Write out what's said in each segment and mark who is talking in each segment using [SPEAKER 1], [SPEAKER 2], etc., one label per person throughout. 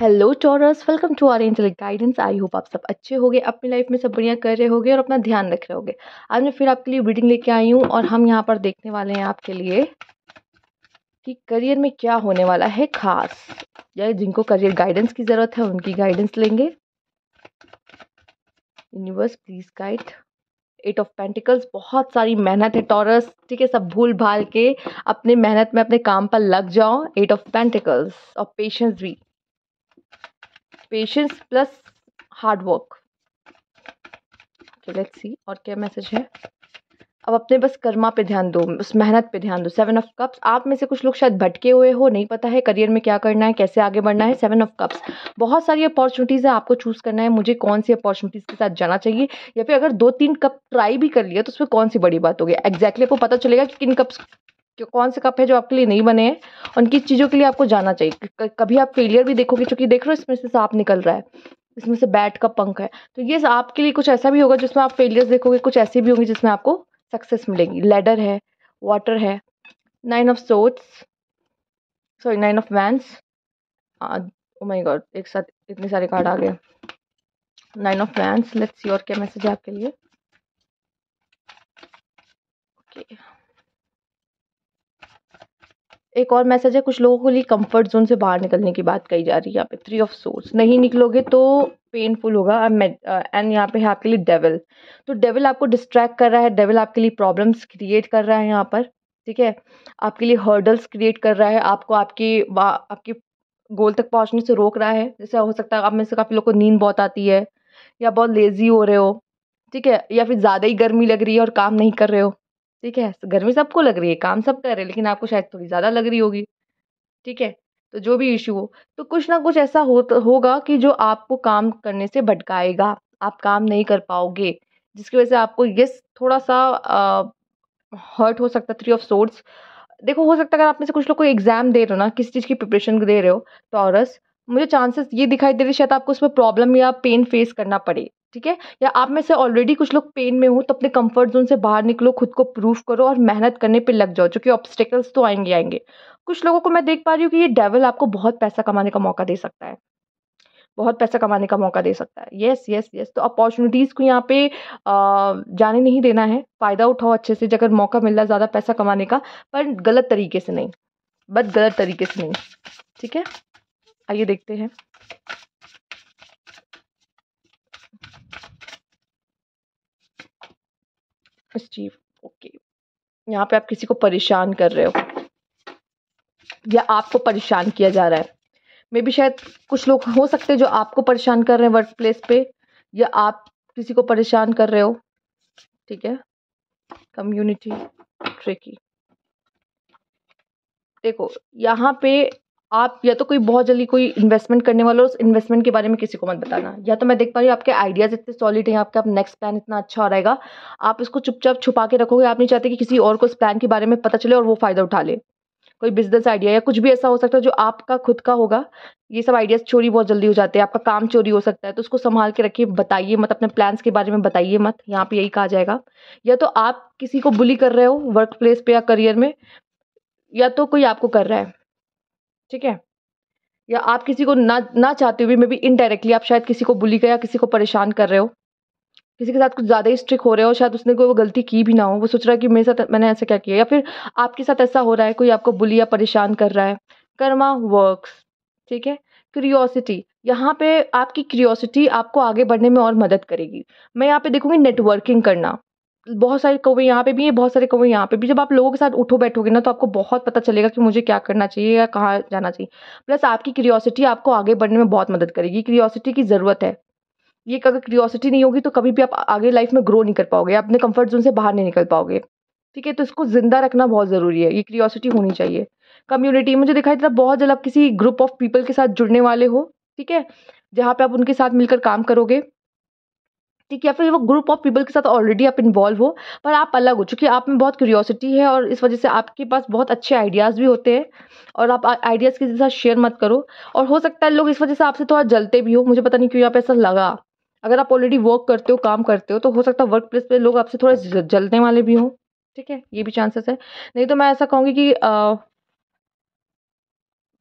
[SPEAKER 1] Hello Taurus welcome to our angel guidance I hope आप सब अच्छे गए अपनी लाइफ में सब बढ़िया कर रहे हो और अपना ध्यान रख रहे होगे आज मैं फिर आपके लिए रीडिंग लेके आई हूँ और हम यहाँ पर देखने वाले हैं आपके लिए कि करियर में क्या होने वाला है खास या जिनको करियर गाइडेंस की ज़रूरत है उनकी गाइडेंस लेंगे universe please guide eight of pentacles बहुत सारी मेहनत है टॉरस ठीक है सब भूल भाल के अपने मेहनत में अपने काम पर लग जाओ एट ऑफ पेंटिकल्स और पेशेंस भी patience plus hard work let's see और क्या मैसेज है अब अपने बस कर्मा पे ध्यान दो उस मेहनत पे ध्यान दो सेवन ऑफ कप्स आप में से कुछ लोग शायद भटके हुए हो नहीं पता है करियर में क्या करना है कैसे आगे बढ़ना है सेवन ऑफ कप्स बहुत सारी अपॉर्चुनिटीज़ है आपको चूज़ करना है मुझे कौन सी अपॉर्चुनिटीज़ के साथ जाना चाहिए या फिर अगर दो तीन कप ट्राई भी कर लिया तो उसमें कौन सी बड़ी बात होगी एग्जैक्टली आपको पता चलेगा कि किन कप्स कि कौन से कप है जो आपके लिए नहीं बने हैं उनकी चीज़ों के लिए आपको जाना चाहिए कभी आप फेलियर भी देखोगे क्योंकि देख रहे हो इसमें से सांप निकल रहा है इसमें से बैट का पंख है तो ये आपके लिए कुछ ऐसा भी होगा जिसमें आप फेलियर्स देखोगे कुछ ऐसे भी होंगे जिसमें आपको सक्सेस मिलेगी लेडर है वाटर है nine of swords sorry nine of wands oh my god एक साथ इतने सारे कार्ड आ गए nine of wands let's your क्या मैसेज है आपके लिए एक और मैसेज है कुछ लोगों के लिए कंफर्ट जोन से बाहर निकलने की बात कही जा रही है यहाँ पे थ्री ऑफ सोर्स नहीं निकलोगे तो पेनफुल होगा एंड uh, यहाँ पे है आपके लिए डेविल तो डेविल आपको डिस्ट्रैक्ट कर रहा है डेविल आपके लिए प्रॉब्लम्स क्रिएट कर रहा है यहाँ पर ठीक है आपके लिए हर्डल्स क्रिएट कर रहा है आपको आपकी आपके गोल तक पहुँचने से रोक रहा है जैसे हो सकता है आप में से काफ़ी लोग को नींद बहुत आती है या बहुत लेज़ी हो रहे हो ठीक है या फिर ज़्यादा ही गर्मी लग रही है और काम नहीं कर रहे हो ठीक है गर्मी सबको लग रही है काम सब कर रहे हैं लेकिन आपको शायद थोड़ी ज़्यादा लग रही होगी ठीक है तो जो भी इशू हो तो कुछ ना कुछ ऐसा हो होगा कि जो आपको काम करने से भटकाएगा आप काम नहीं कर पाओगे जिसकी वजह से आपको यस थोड़ा सा हर्ट हो सकता है थ्री ऑफ सोर्ट्स देखो हो सकता है अगर आप में से कुछ लोग कोई एग्जाम दे रहे हो ना किसी चीज़ की प्रिपरेशन दे रहे हो टॉरस तो मुझे चांसेस ये दिखाई दे रही शायद आपको उसमें प्रॉब्लम या पेन फेस करना पड़े ठीक है या आप में से ऑलरेडी कुछ लोग पेन में हो तो अपने कंफर्ट जोन से बाहर निकलो खुद को प्रूफ करो और मेहनत करने पे लग जाओ क्योंकि ऑब्स्टेकल्स ऑब्स्टिकल्स तो आएंगे आएंगे कुछ लोगों को मैं देख पा रही हूँ कि ये डेवल आपको बहुत पैसा कमाने का मौका दे सकता है बहुत पैसा कमाने का मौका दे सकता है येस येस येस तो अपॉर्चुनिटीज़ को यहाँ पे जाने नहीं देना है फ़ायदा उठाओ अच्छे से जगह मौका मिल रहा है ज़्यादा पैसा कमाने का पर गलत तरीके से नहीं बट गलत तरीके से नहीं ठीक है आइए देखते हैं फस्टीव ओके यहाँ पे आप किसी को परेशान कर रहे हो या आपको परेशान किया जा रहा है मे भी शायद कुछ लोग हो सकते हैं जो आपको परेशान कर रहे हैं वर्क प्लेस पे या आप किसी को परेशान कर रहे हो ठीक है कम्युनिटी ट्रिकी देखो यहाँ पे आप या तो कोई बहुत जल्दी कोई इन्वेस्टमेंट करने वाला उस इन्वेस्टमेंट के बारे में किसी को मत बताना या तो मैं देख पा रही हूँ आपके आइडियाज़ इतने सॉलिड हैं आपका आप नेक्स्ट प्लान इतना अच्छा हो रहेगा आप इसको चुपचाप छुपा के रखोगे आप नहीं चाहते कि किसी और को इस प्लान के बारे में पता चले और वो फ़ायदा उठा ले कोई बिजनेस आइडिया या कुछ भी ऐसा हो सकता है जो आपका खुद का होगा ये सब आइडियाज़ चोरी बहुत जल्दी हो जाते हैं आपका काम चोरी हो सकता है तो उसको संभाल के रखिए बताइए मत अपने प्लान्स के बारे में बताइए मत यहाँ पे यही कहा जाएगा या तो आप किसी को बुली कर रहे हो वर्क प्लेस पे या करियर में या तो कोई आपको कर रहा है ठीक है या आप किसी को ना ना चाहते हुए मे भी इनडायरेक्टली आप शायद किसी को बुली या किसी को परेशान कर रहे हो किसी के साथ कुछ ज़्यादा ही स्ट्रिक हो रहे हो शायद उसने कोई वो गलती की भी ना हो वो सोच रहा है कि मेरे साथ मैंने ऐसा क्या किया या फिर आपके साथ ऐसा हो रहा है कोई आपको बुली या परेशान कर रहा है कर्मा वर्क्स ठीक है क्रियोसिटी यहाँ पे आपकी क्रियोसिटी आपको आगे बढ़ने में और मदद करेगी मैं यहाँ पे देखूंगी नेटवर्किंग करना बहुत सारे कौवे यहाँ पे भी हैं बहुत सारे कौवे यहाँ पे भी जब आप लोगों के साथ उठो बैठोगे ना तो आपको बहुत पता चलेगा कि मुझे क्या करना चाहिए या कहाँ जाना चाहिए प्लस आपकी क्यूरियोसिटी आपको आगे बढ़ने में बहुत मदद करेगी क्यूरियोसिटी की ज़रूरत है ये अगर क्यूरियोसिटी नहीं होगी तो कभी भी आप आगे लाइफ में ग्रो नहीं कर पाओगे अपने कंफर्ट जोन से बाहर नहीं निकल पाओगे ठीक है तो इसको ज़िंदा रखना बहुत ज़रूरी है ये क्यूरियोसिटी होनी चाहिए कम्युनिटी मुझे दिखाई देता बहुत जल्द आप किसी ग्रुप ऑफ पीपल के साथ जुड़ने वाले हो ठीक है जहाँ पे आप उनके साथ मिलकर काम करोगे ठीक है फिर वो ग्रुप ऑफ पीपल के साथ ऑलरेडी आप इन्वॉल्व हो पर आप अलग हो चूँकि आप में बहुत क्यूरियोसिटी है और इस वजह से आपके पास बहुत अच्छे आइडियाज़ भी होते हैं और आप आइडियाज़ के साथ शेयर मत करो और हो सकता है लोग इस वजह से आपसे थोड़ा जलते भी हो मुझे पता नहीं क्यों आप ऐसा लगा अगर आप ऑलरेडी वर्क करते हो काम करते हो तो हो सकता है वर्क प्लेस पर लोग आपसे थोड़ा जलने वाले भी हों ठीक है ये भी चांसेस है नहीं तो मैं ऐसा कहूँगी कि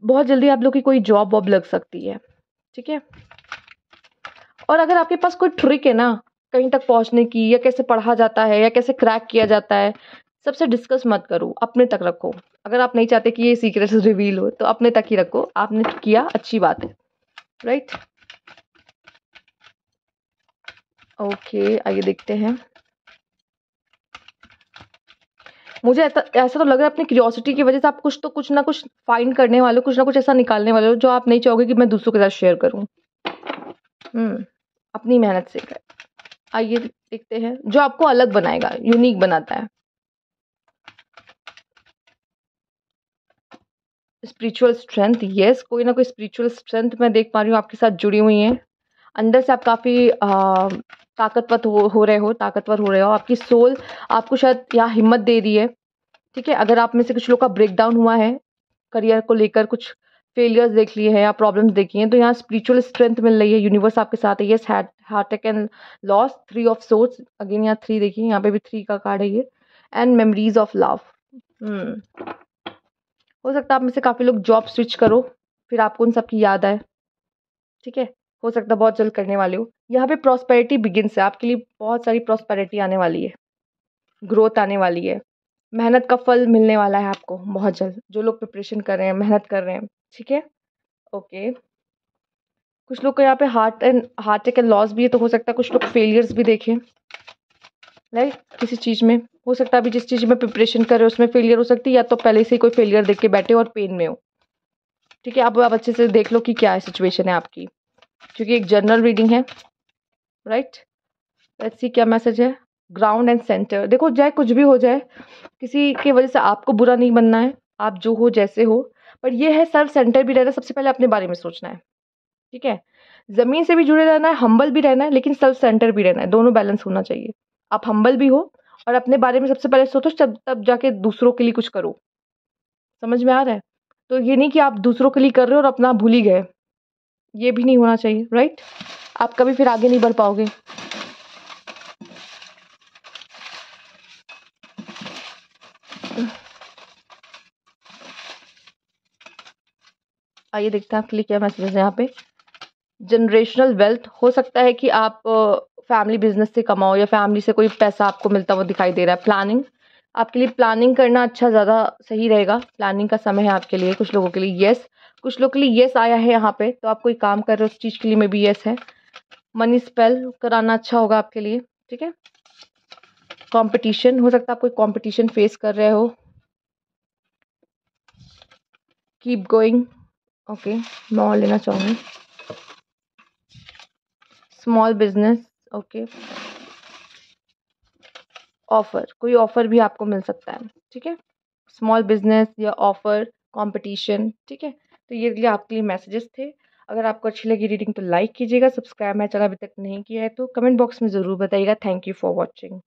[SPEAKER 1] बहुत जल्दी आप लोग की कोई जॉब वॉब लग सकती है ठीक है और अगर आपके पास कोई ट्रिक है ना कहीं तक पहुंचने की या कैसे पढ़ा जाता है या कैसे क्रैक किया जाता है सबसे डिस्कस मत करो अपने तक रखो अगर आप नहीं चाहते कि ये सीक्रेट रिवील हो तो अपने तक ही रखो आपने किया अच्छी बात है राइट ओके आइए देखते हैं मुझे ऐसा तो लग रहा है अपनी क्यूरियोसिटी की वजह से आप कुछ तो कुछ ना कुछ फाइंड करने वाले हो कुछ ना कुछ ऐसा निकालने वाले हो जो आप नहीं चाहोगे कि मैं दूसरों के साथ शेयर करूं हम्म अपनी मेहनत से करें आइए देखते हैं जो आपको अलग बनाएगा यूनिक बनाता है स्पिरिचुअल स्ट्रेंथ यस कोई ना कोई स्पिरिचुअल स्ट्रेंथ मैं देख पा रही हूँ आपके साथ जुड़ी हुई है अंदर से आप काफ़ी ताकतवर हो, हो रहे हो ताकतवर हो रहे हो आपकी सोल आपको शायद यहाँ हिम्मत दे रही है ठीक है अगर आप में से कुछ लोग का ब्रेकडाउन हुआ है करियर को लेकर कुछ फेलियर्स देख लिए हैं या प्रॉब्लम्स देखी हैं तो यहाँ स्पिरिचुअल स्ट्रेंथ मिल रही है यूनिवर्स आपके साथ है ये heart attack and loss three of swords again यहाँ थ्री देखिए यहाँ पे भी थ्री का कार्ड है ये एंड मेमरीज ऑफ लव हो सकता है आप में से काफ़ी लोग जॉब स्विच करो फिर आपको उन सबकी याद आए ठीक है हो सकता है बहुत जल्द करने वाले हो यहाँ पे प्रॉस्पेरिटी बिगिनस है आपके लिए बहुत सारी प्रॉस्पेरिटी आने वाली है ग्रोथ आने वाली है मेहनत का फल मिलने वाला है आपको बहुत जल्द जो लोग प्रिपरेशन कर रहे हैं मेहनत कर रहे हैं ठीक है ओके कुछ लोग को यहाँ पे heart and heart attack and loss भी है तो हो सकता है कुछ लोग फेलियर्स भी देखें लाइक किसी चीज़ में हो सकता है अभी जिस चीज़ में प्रिपरेशन कर रहे हो उसमें फेलियर हो सकती है या तो पहले से ही कोई फेलियर देख के बैठे हो और पेन में हो ठीक है आप आप अच्छे से देख लो कि क्या सिचुएशन है आपकी क्योंकि एक जनरल रीडिंग है राइट लेट्स सी क्या मैसेज है ग्राउंड एंड सेंटर देखो चाहे कुछ भी हो जाए किसी के वजह से आपको बुरा नहीं बनना है आप जो हो जैसे हो पर ये है सेल्फ सेंटर भी रहना सबसे पहले अपने बारे में सोचना है ठीक है ज़मीन से भी जुड़े रहना है हम्बल भी रहना है लेकिन सेल्फ सेंटर भी रहना है दोनों बैलेंस होना चाहिए आप हम्बल भी हो और अपने बारे में सबसे पहले सोचो तब तब जाके दूसरों के लिए कुछ करो समझ में आ रहा है तो ये नहीं कि आप दूसरों के लिए कर रहे हो और अपना भूल ही गए ये भी नहीं होना चाहिए राइट आप कभी फिर आगे नहीं बढ़ पाओगे Ugh. आइए देखते हैं आपके लिए क्या मैसेज है यहाँ पे जनरेशनल वेल्थ हो सकता है कि आप फैमिली बिजनेस से कमाओ या फैमिली से कोई पैसा आपको मिलता वो दिखाई दे रहा है प्लानिंग आपके लिए प्लानिंग करना अच्छा ज़्यादा सही रहेगा प्लानिंग का समय है आपके लिए कुछ लोगों के लिए येस कुछ लोग के लिए येस आया है यहाँ पे तो आप कोई काम कर रहे हो उस चीज़ के लिए में भी येस है मनी स्पेल कराना अच्छा होगा आपके लिए ठीक है कंपटीशन हो सकता है आप कोई कंपटीशन फेस कर रहे हो कीप गोइंग ओके मैं और लेना चाहूँगी स्मॉल बिजनेस ओके ऑफ़र कोई ऑफ़र भी आपको मिल सकता है ठीक है स्मॉल बिजनेस या ऑफ़र कंपटीशन ठीक है तो ये लिए आपके लिए मैसेजेस थे अगर आपको अच्छी लगी रीडिंग तो लाइक कीजिएगा सब्सक्राइब मैं चला अभी तक नहीं किया है तो कमेंट बॉक्स में ज़रूर बताइएगा थैंक यू फॉर वॉचिंग